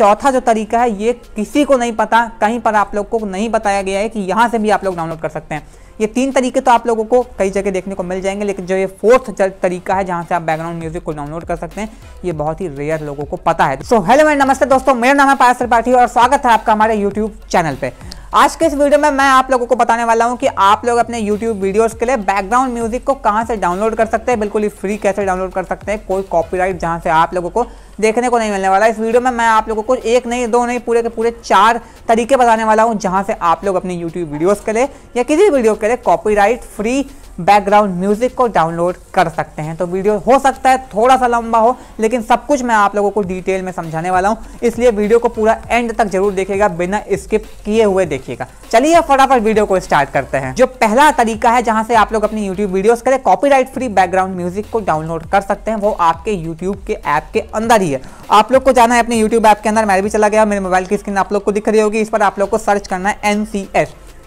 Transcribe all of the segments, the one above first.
चौथा जो तरीका है ये किसी को नहीं पता कहीं पर आप लोग को नहीं बताया गया है कि यहाँ से भी आप लोग डाउनलोड कर सकते हैं ये तीन तरीके तो आप लोगों को कई जगह देखने को मिल जाएंगे लेकिन जो ये फोर्थ तरीका है जहाँ से आप बैकग्राउंड म्यूजिक को डाउनलोड कर सकते हैं ये बहुत ही रेयर लोगों को पता है सो हेलो मैं नमस्ते दोस्तों मेरा नाम है पायस त्रिपाठी और स्वागत है आपका हमारे यूट्यूब चैनल पर आज के इस वीडियो में मैं आप लोगों को बताने वाला हूँ कि आप लोग अपने YouTube वीडियोस के लिए बैकग्राउंड म्यूजिक को कहाँ से डाउनलोड कर सकते हैं बिल्कुल ही फ्री कैसे डाउनलोड कर सकते हैं कोई कॉपीराइट जहाँ से आप लोगों को देखने को नहीं मिलने वाला इस वीडियो में मैं आप लोगों को एक नहीं दो नहीं पूरे के पूरे चार तरीके बताने वाला हूँ जहाँ से आप लोग अपने यूट्यूब वीडियोज़ के लिए या किसी वीडियो के लिए कॉपी फ्री बैकग्राउंड म्यूजिक को डाउनलोड कर सकते हैं तो वीडियो हो सकता है थोड़ा सा लंबा हो लेकिन सब कुछ मैं आप लोगों को डिटेल में समझाने वाला हूँ इसलिए वीडियो को पूरा एंड तक जरूर देखेगा बिना स्किप किए हुए देखिएगा चलिए फटाफट वीडियो को स्टार्ट करते हैं जो पहला तरीका है जहाँ से आप लोग अपनी यूट्यूब वीडियोज के लिए कॉपीराइट फ्री बैकग्राउंड म्यूजिक को डाउनलोड कर सकते हैं वो आपके यूट्यूब के ऐप के अंदर ही है आप लोग को जाना है अपने यूट्यूब ऐप के अंदर मैं भी चला गया मेरे मोबाइल की स्क्रीन आप लोग को दिख रही होगी इस पर आप लोग को सर्च करना है एन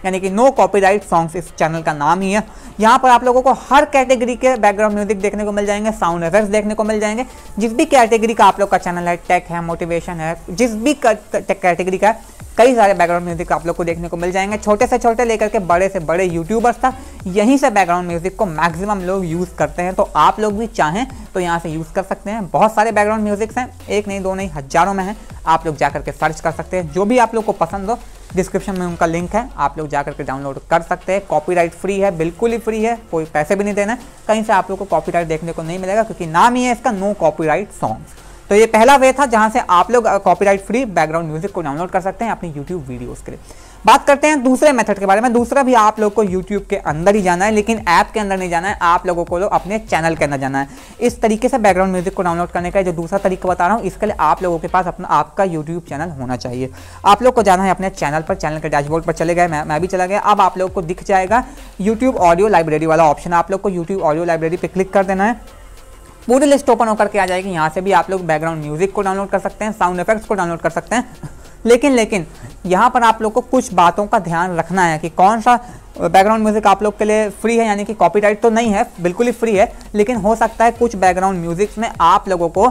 यानी कि नो कॉपीराइट सॉन्ग्स इस चैनल का नाम ही है यहाँ पर आप लोगों को हर कैटेगरी के बैकग्राउंड म्यूजिक देखने को मिल जाएंगे साउंड इफेक्ट्स देखने को मिल जाएंगे जिस भी कैटेगरी का आप लोग का चैनल है टेक है मोटिवेशन है जिस भी कैटेगरी का कई सारे बैकग्राउंड म्यूजिक आप लोग को देखने को मिल जाएंगे छोटे से छोटे लेकर के बड़े से बड़े यूट्यूबर्स तक यहीं से बैकग्राउंड म्यूजिक को मैक्सिमम लोग यूज़ करते हैं तो आप लोग भी चाहें तो यहाँ से यूज़ कर सकते हैं बहुत सारे बैकग्राउंड म्यूजिक्स हैं एक नहीं दो नहीं हज़ारों में हैं आप लोग जा करके सर्च कर सकते हैं जो भी आप लोग को पसंद हो डिस्क्रिप्शन में उनका लिंक है आप लोग जा करके डाउनलोड कर सकते हैं कॉपीराइट फ्री है बिल्कुल ही फ्री है कोई पैसे भी नहीं देना कहीं से आप लोग को कॉपीराइट देखने को नहीं मिलेगा क्योंकि नाम ही है इसका नो कॉपीराइट सॉन्ग्स तो ये पहला वे था जहाँ से आप लोग कॉपीराइट फ्री बैकग्राउंड म्यूजिक को डाउनलोड कर सकते हैं अपनी यूट्यूब वीडियोस के लिए बात करते हैं दूसरे मेथड के बारे में दूसरा भी आप लोग को यूट्यूब के अंदर ही जाना है लेकिन ऐप के अंदर नहीं जाना है आप लोगों को लो अपने चैनल के अंदर जाना है इस तरीके से बैकग्राउंड म्यूजिक को डाउनलोड करने का जो दूसरा तरीका बता रहा हूँ इसके लिए आप लोगों के पास अपना आपका यूट्यूब चैनल होना चाहिए आप लोग को जाना है अपने चैनल पर चैनल के डैशबोर्ड पर चले गए मैं मैं भी चला गया अब आप लोग को दिख जाएगा यूट्यूब ऑडियो लाइब्रेरी वाला ऑप्शन आप लोग को यूट्यूब ऑडियो लाइब्रेरी पर क्लिक कर देना है पूरी लिस्ट ओपन होकर के आ जाएगी यहाँ से भी आप लोग बैकग्राउंड म्यूजिक को डाउनलोड कर सकते हैं साउंड इफेक्ट्स को डाउनलोड कर सकते हैं लेकिन लेकिन यहाँ पर आप लोग को कुछ बातों का ध्यान रखना है कि कौन सा बैकग्राउंड म्यूजिक आप लोग के लिए फ्री है यानी कि कॉपीराइट तो नहीं है बिल्कुल ही फ्री है लेकिन हो सकता है कुछ बैकग्राउंड म्यूजिक्स में आप लोगों को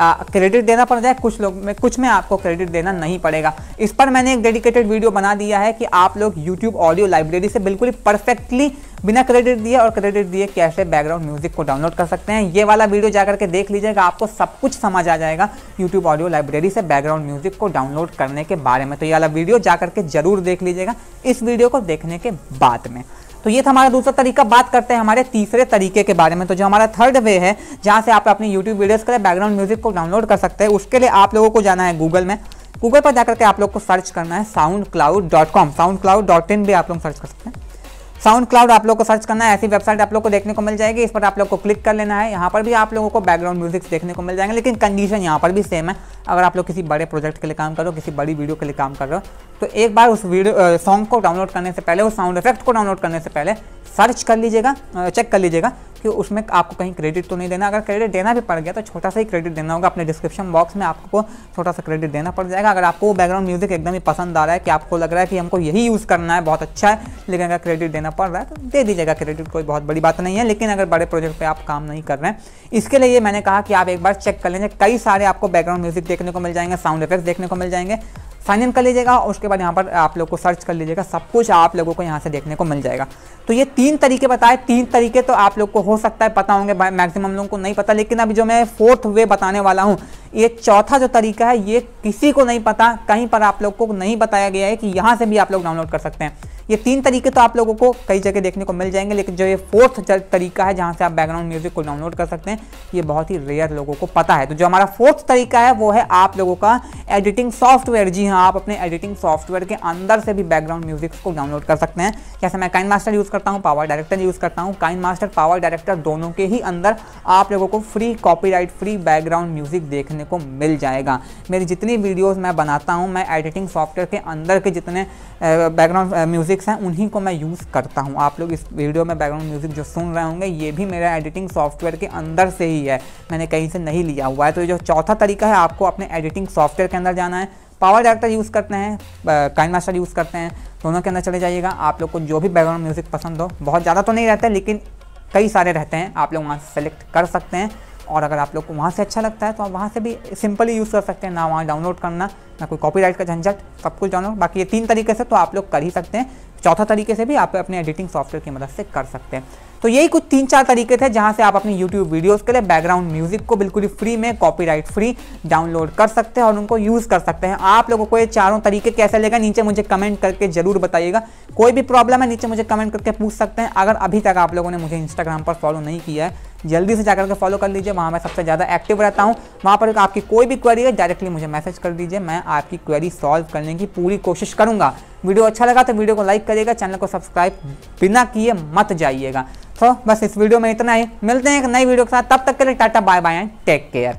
क्रेडिट देना पड़ जाए कुछ लोग में कुछ में आपको क्रेडिट देना नहीं पड़ेगा इस पर मैंने एक डेडिकेटेड वीडियो बना दिया है कि आप लोग यूट्यूब ऑडियो लाइब्रेरी से बिल्कुल परफेक्टली बिना क्रेडिट दिए और क्रेडिट दिए कैसे बैकग्राउंड म्यूजिक को डाउनलोड कर सकते हैं ये वाला वीडियो जा करके देख लीजिएगा आपको सब कुछ समझ आ जाएगा यूट्यूब ऑडियो लाइब्रेरी से बैकग्राउंड म्यूजिक को डाउनलोड करने के बारे में तो ये वाला वीडियो जा करके जरूर देख लीजिएगा इस वीडियो को देखने के बाद में तो ये था हमारा दूसरा तरीका बात करते हैं हमारे तीसरे तरीके के बारे में तो जो हमारा थर्ड वे है जहाँ से आप अपनी यूट्यूब वीडियोज़ के लिए बैकग्राउंड म्यूजिक को डाउनलोड कर सकते हैं उसके लिए आप लोगों को जाना है गूगल में गूगल पर जाकर के आप लोग को सर्च करना है SoundCloud dot com SoundCloud dot in भी आप लोग सर्च कर सकते हैं साउंड क्लाउड आप लोग को सर्च करना है ऐसी वेबसाइट आप लोग को देखने को मिल जाएगी इस पर आप लोग को क्लिक कर लेना है यहाँ पर भी आप लोगों को बैकग्राउंड म्यूजिक देखने को मिल जाएंगे लेकिन कंडीशन यहाँ पर भी सेम है अगर आप लोग किसी बड़े प्रोजेक्ट के लिए काम करो किसी बड़ी वीडियो के लिए काम कर रहे हो तो एक बार उस वीडियो सॉन्ग को डाउनलोड करने से पहले उस साउंड इफेक्ट को डाउनलोड करने से पहले सर्च कर लीजिएगा चेक कर लीजिएगा कि उसमें आपको कहीं क्रेडिट तो नहीं देना अगर क्रेडिट देना भी पड़ गया तो छोटा सा ही क्रेडिट देना होगा अपने डिस्क्रिप्शन बॉक्स में आपको छोटा सा क्रेडिट देना पड़ जाएगा अगर आपको बैकग्राउंड म्यूजिक एकदम ही पसंद आ रहा है कि आपको लग रहा है कि हमको यही यूज़ करना है बहुत अच्छा है लेकिन अगर क्रेडिट देना पड़ रहा है तो दे दीजिएगा क्रेडिट कोई बहुत बड़ी बात नहीं है लेकिन अगर बड़े प्रोजेक्ट पर आप काम नहीं कर रहे हैं इसके लिए मैंने कहा कि आप एक बार चेक कर लेंगे कई सारे आपको बैकग्राउंड म्यूजिक देखने को मिल जाएंगे साउंड इफेक्ट्स देखने को मिल जाएंगे साइन इन कर लीजिएगा और उसके बाद यहाँ पर आप लोग को सर्च कर लीजिएगा सब कुछ आप लोगों को यहाँ से देखने को मिल जाएगा तो ये तीन तरीके बताए तीन तरीके तो आप लोग को हो सकता है पता होंगे मैक्सिमम लोगों को नहीं पता लेकिन अभी जो मैं फोर्थ वे बताने वाला हूँ ये चौथा जो तरीका है ये किसी को नहीं पता कहीं पर आप लोग को नहीं बताया गया है कि यहाँ से भी आप लोग डाउनलोड कर सकते हैं ये तीन तरीके तो आप लोगों को कई जगह देखने को मिल जाएंगे लेकिन जो ये फोर्थ तरीका है जहाँ से आप बैकग्राउंड म्यूजिक को डाउनलोड कर सकते हैं ये बहुत ही रेयर लोगों को पता है तो जो हमारा फोर्थ तरीका है वो है आप लोगों का एडिटिंग सॉफ्टवेयर जी हाँ आप अपने एडिटिंग सॉफ्टवेयर के अंदर से भी बैकग्राउंड म्यूजिक को डाउनलोड कर सकते हैं जैसे मैं काइन मास्टर यूज़ करता हूँ पावर डायरेक्टर यूज़ करता हूँ काइन मास्टर पावर डायरेक्टर दोनों के ही अंदर आप लोगों को free copyright free background music देखने को मिल जाएगा मेरी जितनी वीडियोज़ मैं बनाता हूँ मैं एडिटिंग सॉफ्टवेयर के अंदर के जितने बैकग्राउंड म्यूजिक म्यूज़िक्स हैं उन्हीं को मैं यूज़ करता हूँ आप लोग इस वीडियो में बैकग्राउंड म्यूज़िक जो सुन रहे होंगे ये भी मेरा एडिटिंग सॉफ्टवेयर के अंदर से ही है मैंने कहीं से नहीं लिया हुआ है तो ये जो चौथा तरीका है आपको अपने एडिटिंग सॉफ्टवेयर के अंदर जाना है पावर डायरेक्टर यूज़ करते हैं काइन मास्टर यूज़ करते हैं दोनों के अंदर चले जाइएगा आप लोग को जो भी बैकग्राउंड म्यूज़िक पसंद हो बहुत ज़्यादा तो नहीं रहता लेकिन कई सारे रहते हैं आप लोग वहाँ से सेलेक्ट कर सकते हैं और अगर आप लोग को वहाँ से अच्छा लगता है तो आप वहाँ से भी सिंपली यूज़ कर सकते हैं ना वहाँ डाउनलोड करना ना कोई कॉपीराइट का झंझट सब कुछ जानो बाकी ये तीन तरीके से तो आप लोग कर ही सकते हैं चौथा तरीके से भी आप अपने एडिटिंग सॉफ्टवेयर की मदद से कर सकते हैं तो यही कुछ तीन चार तरीके थे जहां से आप अपने YouTube वीडियोस के लिए बैकग्राउंड म्यूजिक को बिल्कुल ही फ्री में कॉपीराइट फ्री डाउनलोड कर सकते हैं और उनको यूज़ कर सकते हैं आप लोगों को ये चारों तरीके कैसे लेगा नीचे मुझे कमेंट करके जरूर बताइएगा कोई भी प्रॉब्लम है नीचे मुझे कमेंट करके पूछ सकते हैं अगर अभी तक आप लोगों ने मुझे इंस्टाग्राम पर फॉलो नहीं किया है जल्दी से जाकर के फॉलो कर लीजिए वहाँ मैं सबसे ज़्यादा एक्टिव रहता हूँ वहाँ पर आपकी कोई भी क्वेरी है डायरेक्टली मुझे मैसेज कर दीजिए मैं आपकी क्वेरी सॉल्व करने की पूरी कोशिश करूँगा वीडियो अच्छा लगा तो वीडियो को लाइक करिएगा चैनल को सब्सक्राइब बिना किए मत जाइएगा तो बस इस वीडियो में इतना ही मिलते हैं एक नई वीडियो के साथ तब तक के लिए tata bye bye and take care